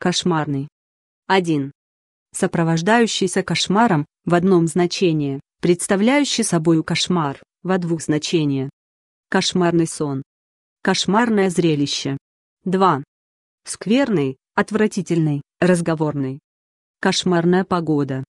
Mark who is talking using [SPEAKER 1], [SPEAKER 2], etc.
[SPEAKER 1] Кошмарный. 1. Сопровождающийся кошмаром в одном значении, представляющий собою кошмар во двух значениях. Кошмарный сон. Кошмарное зрелище. 2. Скверный, отвратительный, разговорный. Кошмарная погода.